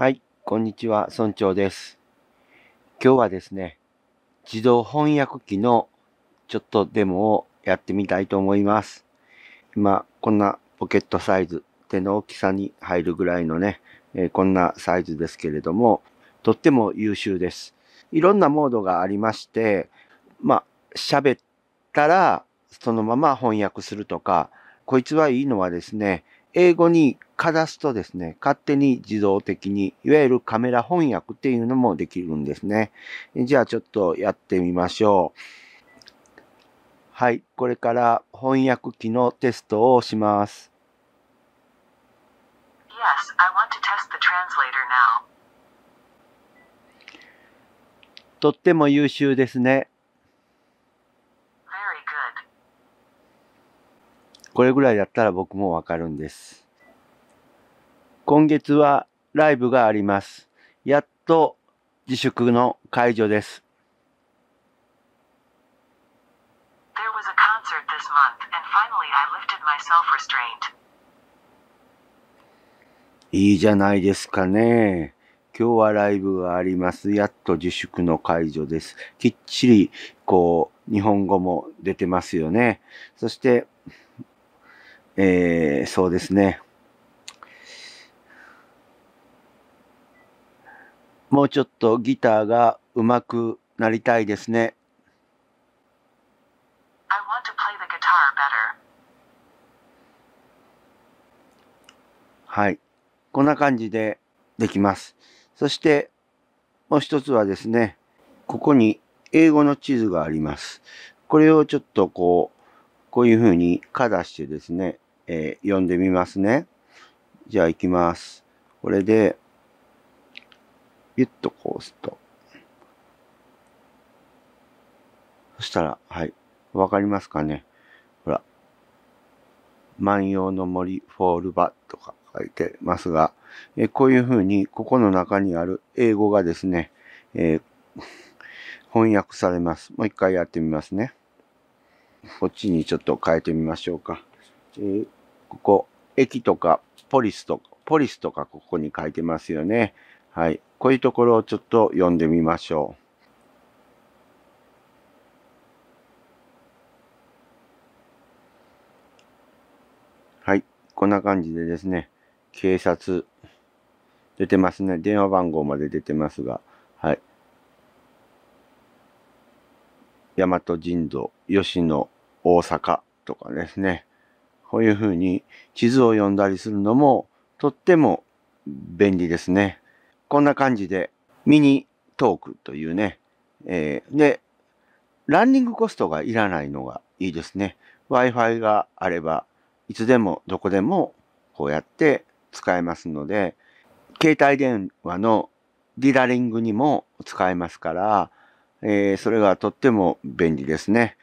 はい、こんにちは、村長です。今日はですね、自動翻訳機のちょっとデモをやってみたいと思います。今、こんなポケットサイズ、手の大きさに入るぐらいのね、えー、こんなサイズですけれども、とっても優秀です。いろんなモードがありまして、まあ、喋ったら、そのまま翻訳するとか、こいつはいいのはですね、英語にかざすとですね、勝手に自動的に、いわゆるカメラ翻訳っていうのもできるんですね。じゃあちょっとやってみましょう。はい、これから翻訳機のテストをします。Yes, I want to test the translator now. とっても優秀ですね。これぐらいだったら僕もわかるんです。今月はライブがあります。やっと自粛の解除です。いいじゃないですかね。今日はライブがあります。やっと自粛の解除です。きっちり、こう、日本語も出てますよね。そして、えー、そうですね。もうちょっとギターがうまくなりたいですね。はい。こんな感じでできます。そして、もう一つはですね、ここに英語の地図があります。これをちょっとこう、こういうふうにかざしてですね、えー、読んでみますね。じゃあ行きます。これで、ビュッとこうすると。そしたら、はい。わかりますかねほら。万葉の森フォールバとか書いてますが、えこういうふうに、ここの中にある英語がですね、えー、翻訳されます。もう一回やってみますね。こっちにちょっと変えてみましょうか。えーここ、駅とか、ポリスとか、ポリスとかここに書いてますよね。はい。こういうところをちょっと読んでみましょう。はい。こんな感じでですね、警察、出てますね。電話番号まで出てますが、はい。大和神道、吉野、大阪とかですね。こういうふうに地図を読んだりするのもとっても便利ですね。こんな感じでミニトークというね、えー、で、ランニングコストがいらないのがいいですね。Wi-Fi があればいつでもどこでもこうやって使えますので、携帯電話のディラリングにも使えますから、えー、それがとっても便利ですね。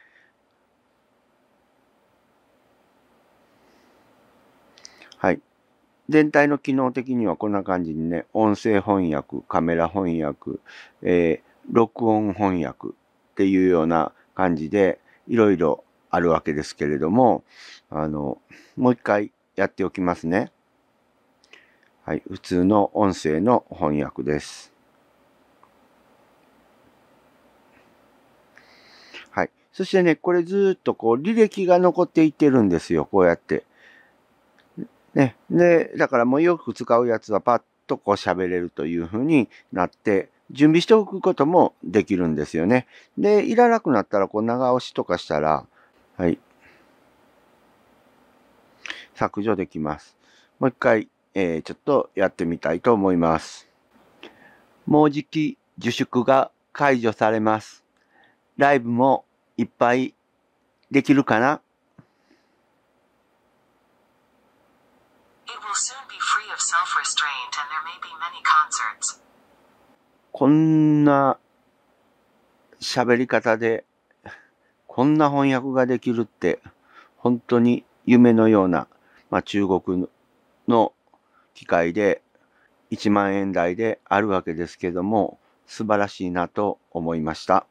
全体の機能的にはこんな感じにね、音声翻訳、カメラ翻訳、えー、録音翻訳っていうような感じで、いろいろあるわけですけれども、あの、もう一回やっておきますね。はい、普通の音声の翻訳です。はい。そしてね、これずっとこう履歴が残っていってるんですよ。こうやって。ね、で、だからもうよく使うやつはパッとこう喋れるというふうになって、準備しておくこともできるんですよね。で、いらなくなったらこう長押しとかしたら、はい、削除できます。もう一回、えー、ちょっとやってみたいと思います。もうじき自粛が解除されます。ライブもいっぱいできるかなこんな喋り方で、こんな翻訳ができるって、本当に夢のような、まあ、中国の機械で1万円台であるわけですけども、素晴らしいなと思いました。